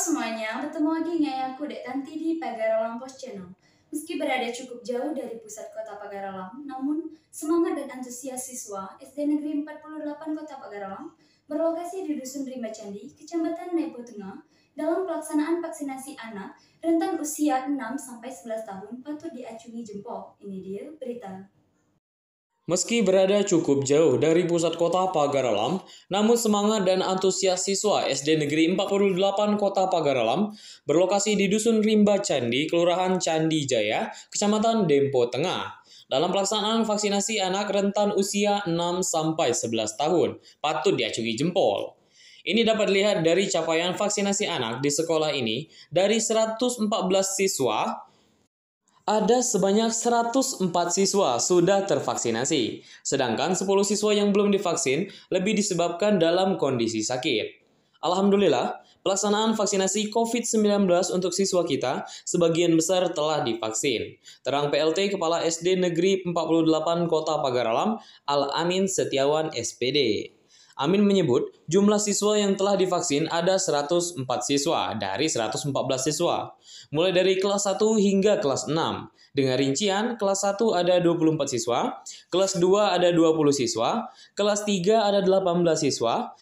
semuanya, bertemu lagi dengan aku Dek Tanti di Pagaralam Post Channel. Meski berada cukup jauh dari pusat kota Pagaralam, namun semangat dan antusias siswa SD Negeri 48 Kota Pagaralam berlokasi di Dusun Rimba Candi, Kecamatan Nepo Tengah, dalam pelaksanaan vaksinasi anak rentang usia 6-11 tahun patut diacungi jempol. Ini dia berita. Meski berada cukup jauh dari pusat kota Pagaralam, namun semangat dan antusias siswa SD Negeri 48 Kota Pagaralam berlokasi di Dusun Rimba Candi, Kelurahan Candi Jaya, Kecamatan Dempo Tengah. Dalam pelaksanaan vaksinasi anak rentan usia 6 sampai 11 tahun, patut diacungi jempol. Ini dapat dilihat dari capaian vaksinasi anak di sekolah ini dari 114 siswa ada sebanyak 104 siswa sudah tervaksinasi, sedangkan 10 siswa yang belum divaksin lebih disebabkan dalam kondisi sakit. Alhamdulillah, pelaksanaan vaksinasi COVID-19 untuk siswa kita sebagian besar telah divaksin. Terang PLT Kepala SD Negeri 48 Kota Alam, Al-Amin Setiawan SPD. Amin menyebut jumlah siswa yang telah divaksin ada 104 siswa dari 114 siswa, mulai dari kelas 1 hingga kelas 6. Dengan rincian, kelas 1 ada 24 siswa, kelas 2 ada 20 siswa, kelas 3 ada 18 siswa,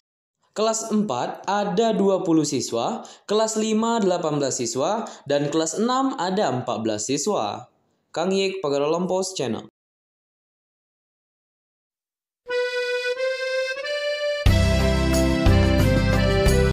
kelas 4 ada 20 siswa, kelas 5 18 siswa, dan kelas 6 ada 14 siswa. Kang Yek, Pagalompos Channel.